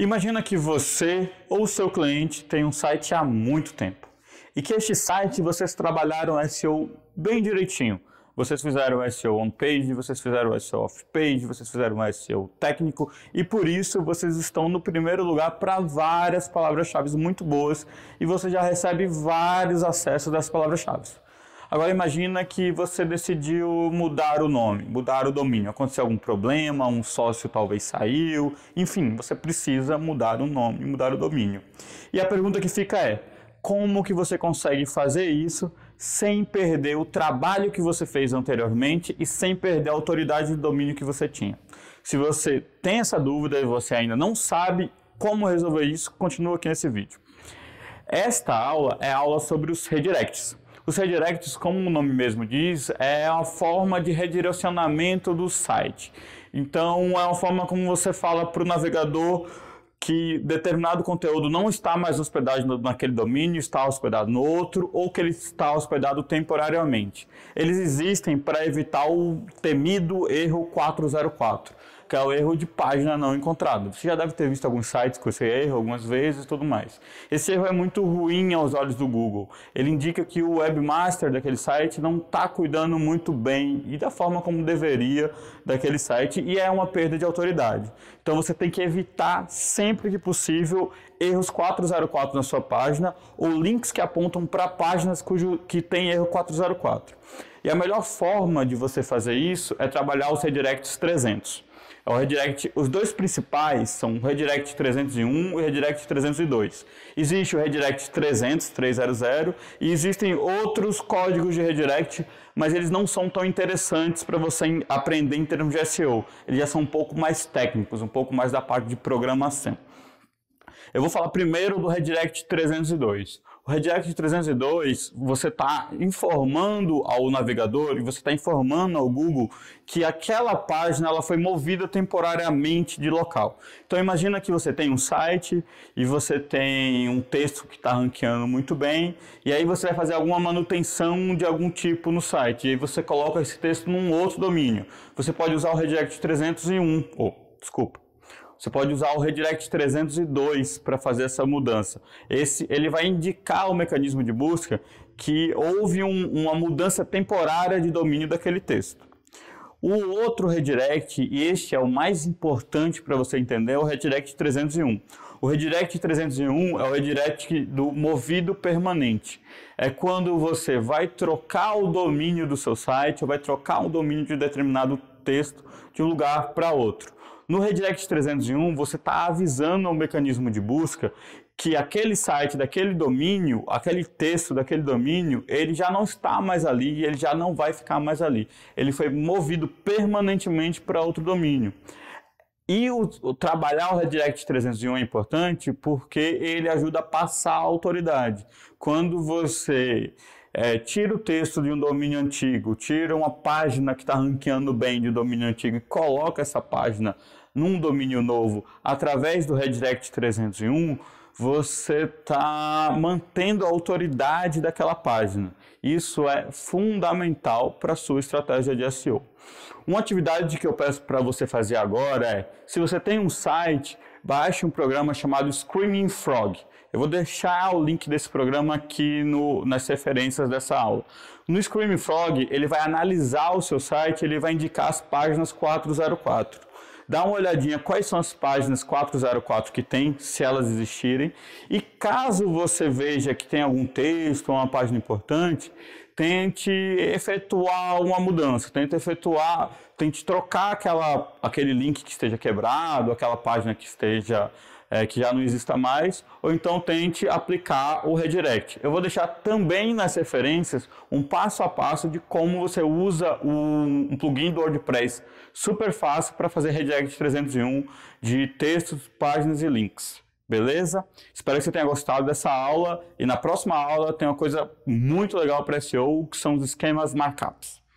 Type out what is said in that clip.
Imagina que você ou seu cliente tem um site há muito tempo e que este site vocês trabalharam SEO bem direitinho. Vocês fizeram SEO on-page, vocês fizeram SEO off-page, vocês fizeram SEO técnico e por isso vocês estão no primeiro lugar para várias palavras-chave muito boas e você já recebe vários acessos das palavras-chave. Agora imagina que você decidiu mudar o nome, mudar o domínio. Aconteceu algum problema, um sócio talvez saiu, enfim, você precisa mudar o nome, mudar o domínio. E a pergunta que fica é: como que você consegue fazer isso sem perder o trabalho que você fez anteriormente e sem perder a autoridade de domínio que você tinha? Se você tem essa dúvida e você ainda não sabe como resolver isso, continua aqui nesse vídeo. Esta aula é aula sobre os redirects. Os redirects, como o nome mesmo diz, é uma forma de redirecionamento do site. Então, é uma forma como você fala para o navegador que determinado conteúdo não está mais hospedado naquele domínio, está hospedado no outro, ou que ele está hospedado temporariamente. Eles existem para evitar o temido erro 404 que é o erro de página não encontrado. Você já deve ter visto alguns sites com esse erro algumas vezes e tudo mais. Esse erro é muito ruim aos olhos do Google. Ele indica que o webmaster daquele site não está cuidando muito bem e da forma como deveria daquele site e é uma perda de autoridade. Então você tem que evitar sempre que possível erros 404 na sua página ou links que apontam para páginas cujo que tem erro 404. E a melhor forma de você fazer isso é trabalhar os redirects 300. É o redirect, os dois principais são o redirect 301 e o redirect 302. Existe o redirect 300, 300 e existem outros códigos de redirect, mas eles não são tão interessantes para você aprender em termos de SEO. Eles já são um pouco mais técnicos, um pouco mais da parte de programação. Eu vou falar primeiro do redirect 302. O Redirect 302, você está informando ao navegador e você está informando ao Google que aquela página ela foi movida temporariamente de local. Então imagina que você tem um site e você tem um texto que está ranqueando muito bem e aí você vai fazer alguma manutenção de algum tipo no site e aí você coloca esse texto num outro domínio. Você pode usar o Redirect 301, ou oh, desculpa, você pode usar o redirect 302 para fazer essa mudança. Esse ele vai indicar o mecanismo de busca que houve um, uma mudança temporária de domínio daquele texto. O outro redirect, e este é o mais importante para você entender, é o redirect 301. O redirect 301 é o redirect do movido permanente. É quando você vai trocar o domínio do seu site ou vai trocar o domínio de determinado texto de um lugar para outro. No redirect 301, você está avisando ao mecanismo de busca que aquele site daquele domínio, aquele texto daquele domínio, ele já não está mais ali e ele já não vai ficar mais ali. Ele foi movido permanentemente para outro domínio. E o, o, trabalhar o Redirect 301 é importante porque ele ajuda a passar a autoridade. Quando você é, tira o texto de um domínio antigo, tira uma página que está ranqueando bem de um domínio antigo e coloca essa página num domínio novo através do redirect 301, você está mantendo a autoridade daquela página. Isso é fundamental para a sua estratégia de SEO. Uma atividade que eu peço para você fazer agora é: se você tem um site, baixe um programa chamado Screaming Frog. Eu vou deixar o link desse programa aqui no, nas referências dessa aula. No Screaming Frog, ele vai analisar o seu site, ele vai indicar as páginas 404 dá uma olhadinha quais são as páginas 404 que tem, se elas existirem, e caso você veja que tem algum texto, uma página importante, tente efetuar uma mudança, tente efetuar, tente trocar aquela, aquele link que esteja quebrado, aquela página que esteja é, que já não exista mais, ou então tente aplicar o redirect. Eu vou deixar também nas referências um passo a passo de como você usa um, um plugin do WordPress super fácil para fazer redirect 301 de textos, páginas e links. Beleza? Espero que você tenha gostado dessa aula e na próxima aula tem uma coisa muito legal para SEO que são os esquemas markups.